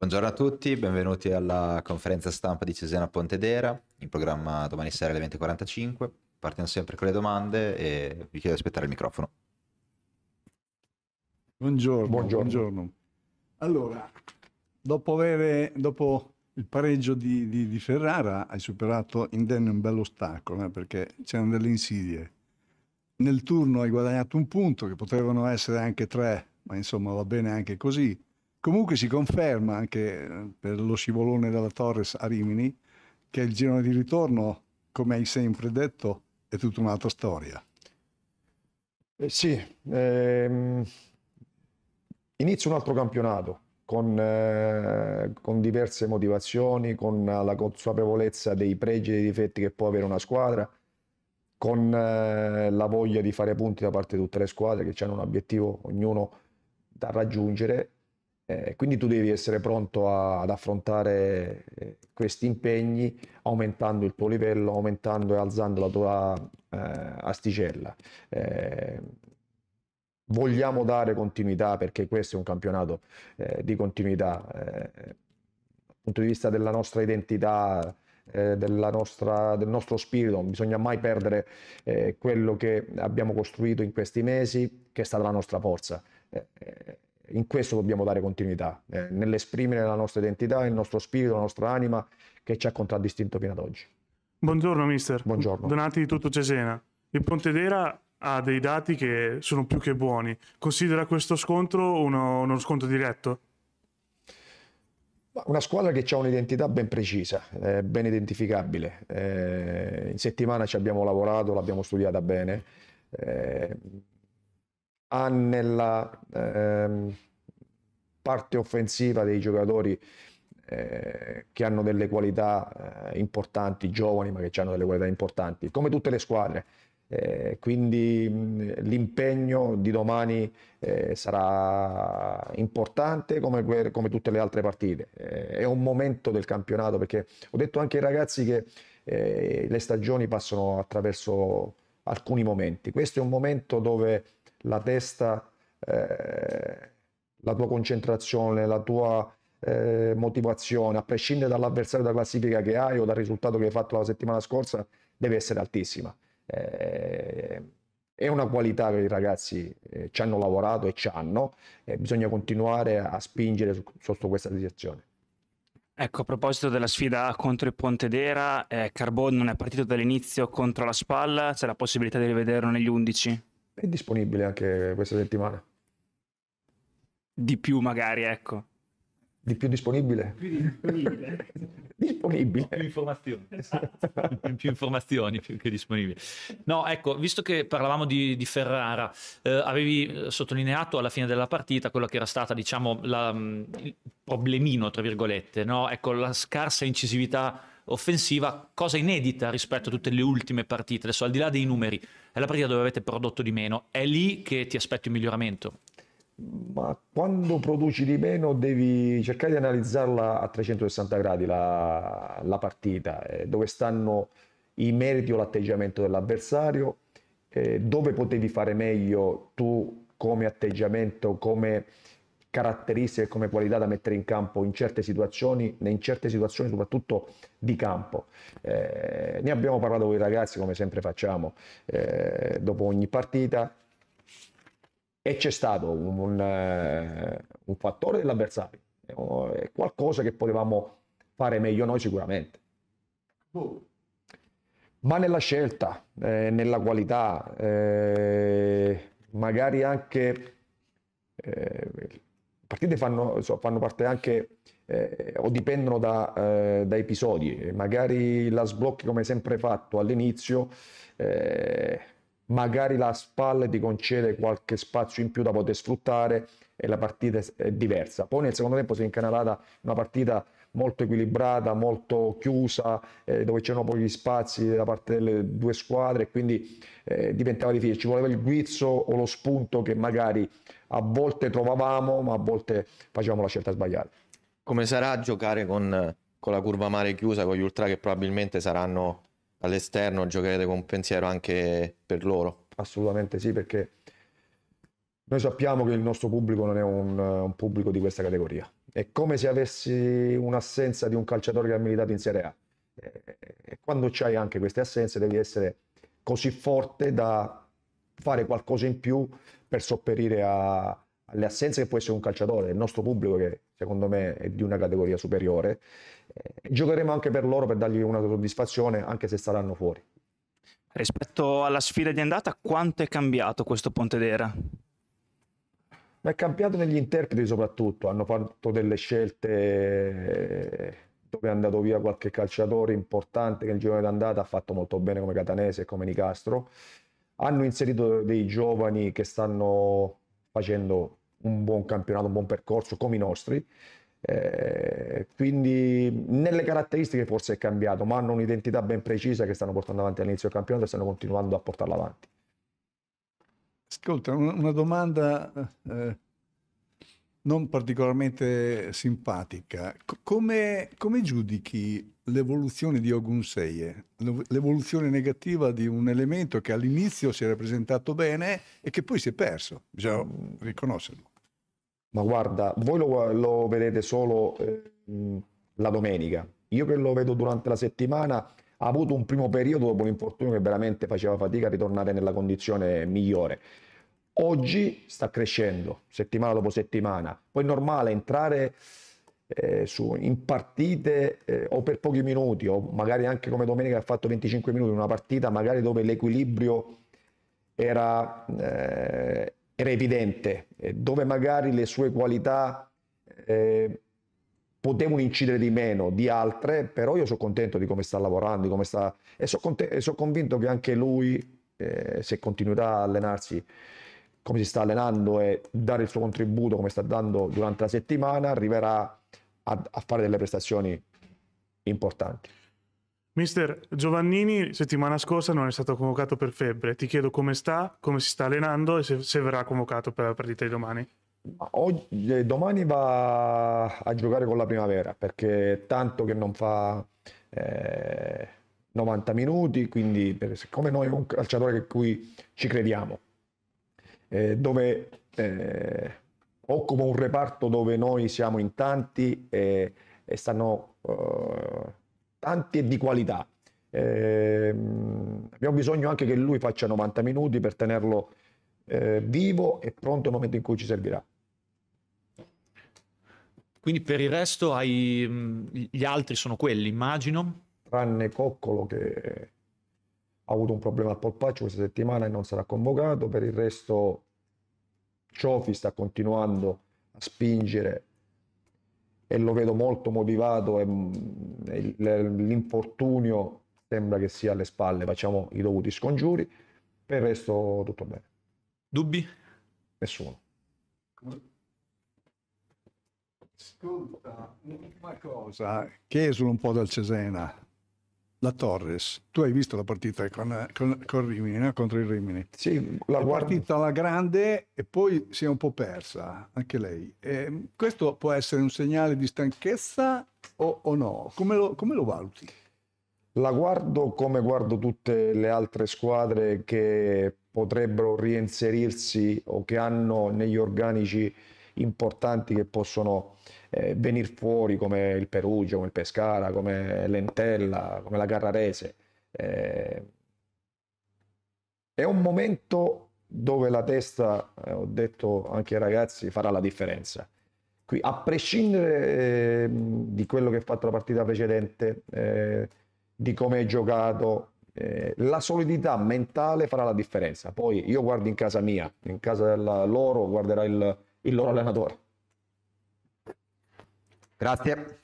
Buongiorno a tutti, benvenuti alla conferenza stampa di Cesena Pontedera, in programma domani sera alle 20.45. Partiamo sempre con le domande e vi chiedo di aspettare il microfono. Buongiorno, buongiorno. buongiorno. Allora, dopo, avere, dopo, il pareggio di, di, di Ferrara hai superato indenne un bell'ostacolo, eh, perché c'erano delle insidie. Nel turno hai guadagnato un punto, che potevano essere anche tre, ma insomma va bene anche così Comunque si conferma anche eh, per lo scivolone della Torres a Rimini che il girone di ritorno, come hai sempre detto, è tutta un'altra storia. Eh sì, ehm, inizio un altro campionato con, eh, con diverse motivazioni, con la consapevolezza dei pregi e dei difetti che può avere una squadra, con eh, la voglia di fare punti da parte di tutte le squadre che hanno un obiettivo ognuno da raggiungere eh, quindi tu devi essere pronto a, ad affrontare eh, questi impegni aumentando il tuo livello, aumentando e alzando la tua eh, asticella. Eh, vogliamo dare continuità perché questo è un campionato eh, di continuità. dal punto di vista della nostra identità, nostra, del nostro spirito, non bisogna mai perdere quello che abbiamo costruito in questi mesi, che è stata la nostra forza in questo dobbiamo dare continuità, eh, nell'esprimere la nostra identità, il nostro spirito, la nostra anima che ci ha contraddistinto fino ad oggi. Buongiorno mister. Buongiorno. Donati di tutto Cesena. Il Pontedera ha dei dati che sono più che buoni. Considera questo scontro uno, uno scontro diretto? Una squadra che ha un'identità ben precisa, eh, ben identificabile. Eh, in settimana ci abbiamo lavorato, l'abbiamo studiata bene. Eh, ha nella eh, parte offensiva dei giocatori eh, che hanno delle qualità eh, importanti, giovani ma che hanno delle qualità importanti, come tutte le squadre. Eh, quindi mh, l'impegno di domani eh, sarà importante come, come, tutte le altre partite. Eh, è un momento del campionato perché ho detto anche ai ragazzi che le stagioni passano attraverso alcuni momenti. Questo è un momento dove la testa, eh, la tua concentrazione, la tua eh, motivazione, a prescindere dall'avversario della classifica che hai o dal risultato che hai fatto la settimana scorsa, deve essere altissima. Eh, è una qualità che i ragazzi eh, ci hanno lavorato e ci hanno, eh, bisogna continuare a spingere su, sotto questa direzione. Ecco, a proposito della sfida contro il Pontedera, eh, Carbon non è partito dall'inizio contro la Spalla, c'è la possibilità di rivederlo negli 11? è disponibile anche questa settimana. Di più magari, ecco. Di più disponibile? Più disponibile. disponibile. Più informazioni. Esatto. più informazioni, più che disponibile. No, ecco, visto che parlavamo di, di Ferrara, eh, avevi eh, sottolineato alla fine della partita quello che era stata, diciamo, la, mm, il problemino, tra virgolette, no? Ecco, la scarsa incisività offensiva, cosa inedita rispetto a tutte le ultime partite. Adesso al di là dei numeri, è la partita dove avete prodotto di meno, è lì che ti aspetti un miglioramento. Ma quando produci di meno devi cercare di analizzarla a 360 gradi la, la partita, eh, dove stanno i meriti o l'atteggiamento dell'avversario, eh, dove potevi fare meglio tu come atteggiamento, come caratteristiche come qualità da mettere in campo in certe situazioni, in certe situazioni soprattutto di campo. Eh, ne abbiamo parlato con i ragazzi come sempre facciamo eh, dopo ogni partita e c'è stato un, un, eh, un fattore dell'avversario, qualcosa che potevamo fare meglio noi sicuramente. Ma nella scelta, eh, nella qualità, eh, magari anche eh, partite fanno, so, fanno parte anche eh, o dipendono da, eh, da, episodi, magari la sblocchi come sempre fatto all'inizio, eh, magari la spalla ti concede qualche spazio in più da poter sfruttare e la partita è diversa. Poi nel secondo tempo si è incanalata una partita molto equilibrata, molto chiusa, eh, dove c'erano pochi spazi da parte delle due squadre e quindi eh, diventava difficile. Ci voleva il guizzo o lo spunto che magari a volte trovavamo, ma a volte facevamo la scelta sbagliata. Come sarà a giocare con, con la curva mare chiusa, con gli ultra che probabilmente saranno all'esterno, giocherete con pensiero anche per loro? Assolutamente sì, perché noi sappiamo che il nostro pubblico non è un, un pubblico di questa categoria è come se avessi un'assenza di un calciatore che ha militato in Serie A. E quando c'hai anche queste assenze devi essere così forte da fare qualcosa in più per sopperire a, alle assenze che può essere un calciatore, il nostro pubblico che secondo me è di una categoria superiore. E eh, giocheremo anche per loro per dargli una soddisfazione anche se staranno fuori. Rispetto alla sfida di andata, quanto è cambiato questo Pontedera? è cambiato negli interpreti soprattutto, hanno fatto delle scelte eh, dove è andato via qualche calciatore importante che in girone d'andata ha fatto molto bene come Catanese e come Nicastro. Hanno inserito dei giovani che stanno facendo un buon campionato, un buon percorso come i nostri. Eh, quindi nelle caratteristiche forse è cambiato, ma hanno un'identità ben precisa che stanno portando avanti all'inizio del campionato e stanno continuando a portarla avanti. Ascolta, una domanda eh, eh, non particolarmente simpatica. Come, come giudichi l'evoluzione di Ogun Seye, l'evoluzione negativa di un elemento che all'inizio si era presentato bene e che poi si è perso? Bisogna riconoscerlo. Ma guarda, voi lo, lo vedete solo eh, la domenica. Io che lo vedo durante la settimana ha avuto un primo periodo dopo l'infortunio che veramente faceva fatica a ritornare nella condizione migliore. Oggi sta crescendo, settimana dopo settimana. Poi è normale entrare eh, su, in partite eh, o per pochi minuti o magari anche come domenica ha fatto 25 minuti, una partita magari dove l'equilibrio era, eh, era evidente, dove magari le sue qualità eh, potevano incidere di meno di altre, però io sono contento di come sta lavorando, di come sta... e sono conte... so convinto che anche lui, eh, se continuerà a allenarsi come si sta allenando e dare il suo contributo come sta dando durante la settimana, arriverà a, a fare delle prestazioni importanti. Mister Giovannini, settimana scorsa non è stato convocato per febbre. Ti chiedo come sta, come si sta allenando e se, se verrà convocato per la partita di domani oggi, eh, domani va a giocare con la primavera perché tanto che non fa eh, 90 minuti, quindi per, siccome noi è un calciatore che cui ci crediamo, eh, dove eh, occupa un reparto dove noi siamo in tanti e, e stanno eh, tanti e di qualità. Eh, abbiamo bisogno anche che lui faccia 90 minuti per tenerlo eh, vivo e pronto nel momento in cui ci servirà. Quindi per il resto hai, gli altri sono quelli, immagino? Tranne Coccolo che ha avuto un problema al polpaccio questa settimana e non sarà convocato, per il resto Ciofi sta continuando a spingere e lo vedo molto motivato e l'infortunio sembra che sia alle spalle, facciamo i dovuti scongiuri, per il resto tutto bene. Dubbi? Nessuno. Ascolta, un'ultima cosa che esula un po' dal Cesena. La Torres, tu hai visto la partita con, con, con Rimini, no? contro il Rimini? Sì, la partita alla grande e poi si è un po' persa anche lei. E ehm, questo può essere un segnale di stanchezza o, o no? Come lo, come lo valuti? La guardo come guardo tutte le altre squadre che potrebbero reinserirsi o che hanno negli organici importanti che possono eh, venire fuori come il Perugia, come il Pescara, come l'Entella, come la Carrarese. Eh, è un momento dove la testa, eh, ho detto anche ai ragazzi, farà la differenza. Qui, a prescindere eh, di quello che ha fatto la partita precedente, eh, di come è giocato, eh, la solidità mentale farà la differenza. Poi io guardo in casa mia, in casa della, loro guarderà il, il loro allenatore. Grazie.